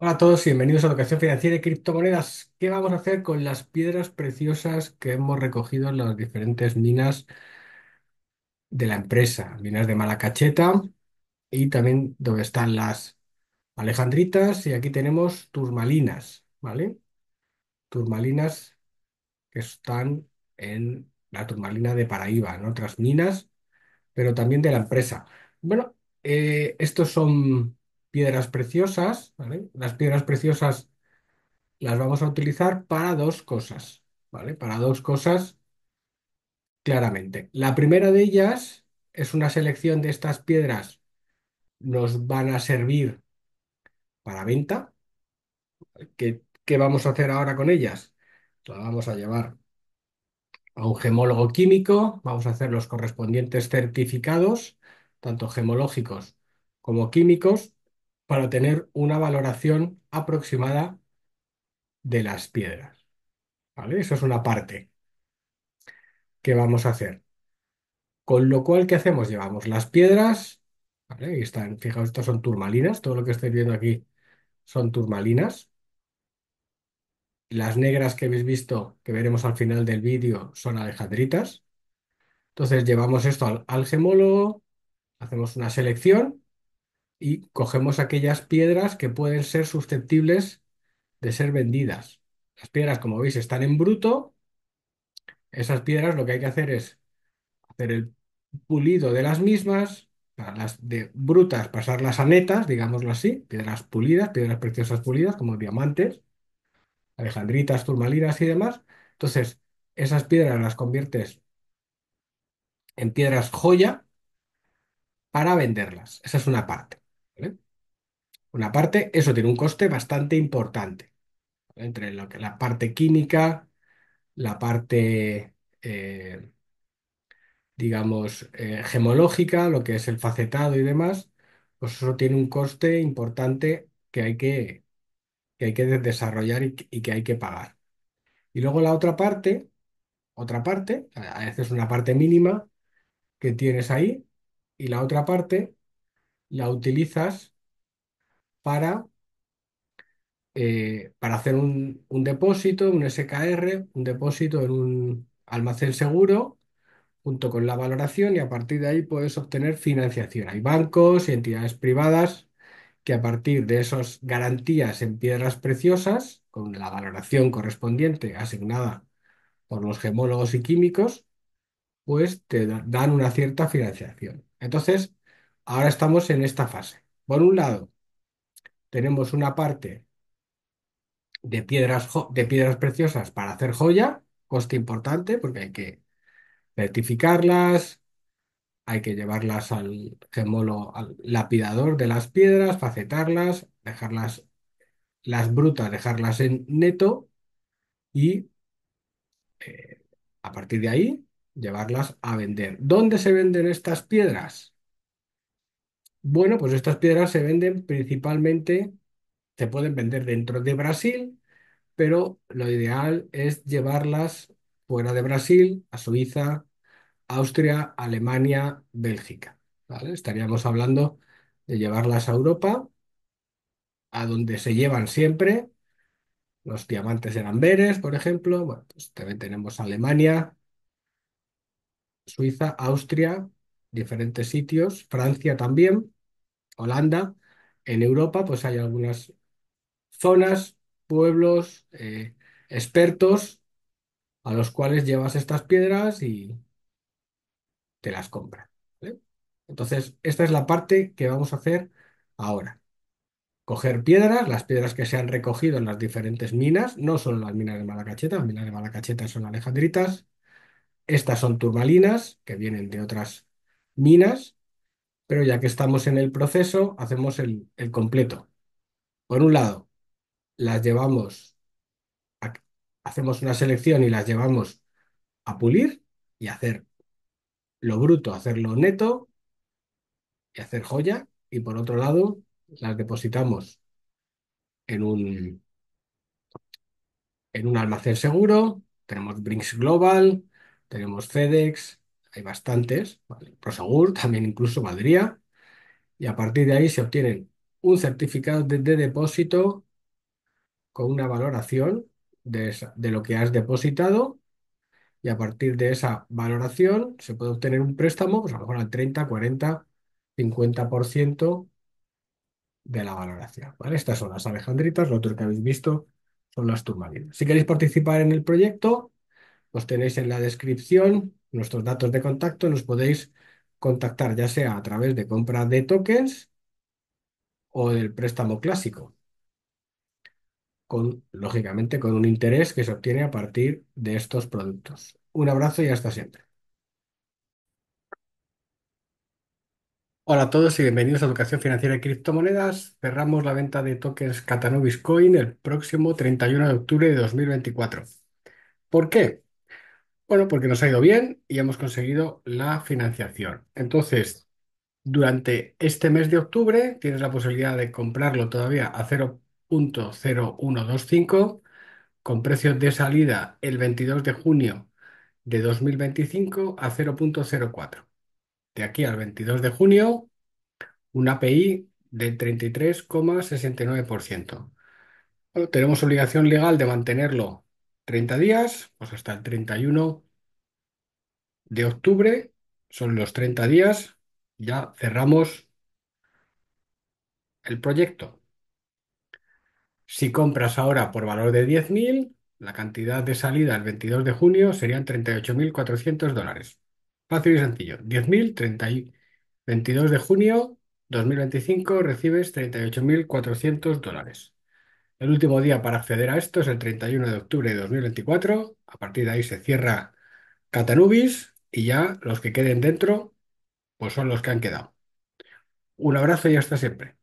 Hola a todos y bienvenidos a Educación Financiera y Criptomonedas. ¿Qué vamos a hacer con las piedras preciosas que hemos recogido en las diferentes minas de la empresa? Minas de Malacacheta y también donde están las alejandritas y aquí tenemos turmalinas, ¿vale? Turmalinas que están en la turmalina de Paraíba, en otras minas, pero también de la empresa. Bueno, eh, estos son piedras preciosas, Las piedras preciosas las vamos a utilizar para dos cosas, ¿vale? Para dos cosas claramente. La primera de ellas es una selección de estas piedras nos van a servir para venta. ¿Qué, qué vamos a hacer ahora con ellas? Las vamos a llevar a un gemólogo químico, vamos a hacer los correspondientes certificados, tanto gemológicos como químicos, para tener una valoración aproximada de las piedras. ¿Vale? Eso es una parte que vamos a hacer. Con lo cual, ¿qué hacemos? Llevamos las piedras, ¿vale? Ahí están, fijaos, estas son turmalinas, todo lo que estáis viendo aquí son turmalinas. Las negras que habéis visto, que veremos al final del vídeo, son alejandritas. Entonces llevamos esto al, al gemólogo, hacemos una selección y cogemos aquellas piedras que pueden ser susceptibles de ser vendidas. Las piedras, como veis, están en bruto. Esas piedras lo que hay que hacer es hacer el pulido de las mismas, para las de brutas pasarlas a netas, digámoslo así, piedras pulidas, piedras preciosas pulidas, como diamantes, alejandritas, turmalinas y demás. Entonces, esas piedras las conviertes en piedras joya para venderlas. Esa es una parte una parte, eso tiene un coste bastante importante, entre lo que, la parte química, la parte, eh, digamos, eh, gemológica, lo que es el facetado y demás, pues eso tiene un coste importante que hay que, que, hay que desarrollar y, y que hay que pagar. Y luego la otra parte, otra parte, a veces una parte mínima que tienes ahí, y la otra parte la utilizas eh, para, hacer un, un depósito, un SKR, un depósito en un almacén seguro junto con la valoración y a partir de ahí puedes obtener financiación. Hay bancos y entidades privadas que a partir de esas garantías en piedras preciosas, con la valoración correspondiente asignada por los gemólogos y químicos, pues te dan una cierta financiación. Entonces, ahora estamos en esta fase. Por un lado, tenemos una parte de piedras, de piedras preciosas para hacer joya, coste importante porque hay que rectificarlas, hay que llevarlas al gemolo, al lapidador de las piedras, facetarlas, dejarlas las brutas, dejarlas en neto y eh, a partir de ahí llevarlas a vender. ¿Dónde se venden estas piedras? Bueno, pues estas piedras se venden principalmente, se pueden vender dentro de Brasil, pero lo ideal es llevarlas fuera de Brasil, a Suiza, Austria, Alemania, Bélgica. Estaríamos hablando de llevarlas a Europa, a donde se llevan siempre. Los diamantes en Amberes, por ejemplo. Pues también tenemos Alemania, Suiza, Austria diferentes sitios, Francia también, Holanda. En Europa pues hay algunas zonas, pueblos, eh, expertos a los cuales llevas estas piedras y te las compra. Entonces, esta es la parte que vamos a hacer ahora. Coger piedras, las piedras que se han recogido en las diferentes minas, no son las minas de Malacacheta, las minas de Malacacheta son alejandritas, estas son turmalinas, que vienen de otras minas, pero ya que estamos en el proceso, hacemos el, completo. Por un lado, las llevamos, hacemos una selección y las llevamos a pulir y hacer lo bruto, hacerlo neto y hacer joya. Y por otro lado, las depositamos en un, en un almacén seguro. Tenemos Brinks Global, tenemos FedEx, hay bastantes, ¿vale? Prosegur también incluso valdría, y a partir de ahí se obtienen un certificado de, depósito con una valoración de, lo que has depositado y a partir de esa valoración se puede obtener un préstamo, pues a lo mejor al 30, 40, 50% de la valoración. ¿vale? Estas son las alejandritas, lo otro que habéis visto son las turmalinas. Si queréis participar en el proyecto, os tenéis en la descripción nuestros datos de contacto, nos podéis contactar ya sea a través de compra de tokens o del préstamo clásico, con, lógicamente con un interés que se obtiene a partir de estos productos. Un abrazo y hasta siempre. Hola a todos y bienvenidos a Educación Financiera y Criptomonedas. Cerramos la venta de tokens Catanubis Coin el próximo 31 de octubre de 2024. ¿Por qué? Bueno, porque nos ha ido bien y hemos conseguido la financiación. Entonces, durante este mes de octubre tienes la posibilidad de comprarlo todavía a 0.0125 con precios de salida el 22 de junio de 2025 a 0.04. De aquí al 22 de junio, un API del 33,69%. tenemos obligación legal de mantenerlo 30 días, pues hasta el 31 de octubre, son los 30 días, ya cerramos el proyecto. Si compras ahora por valor de 10.000, la cantidad de salida el 22 de junio serían 38.400 dólares. Fácil y sencillo. 10.000, 22 de junio 2025 recibes 38.400 dólares. El último día para acceder a esto es el 31 de octubre de 2024. A partir de ahí se cierra Catanubis y ya los que queden dentro, pues son los que han quedado. Un abrazo y hasta siempre.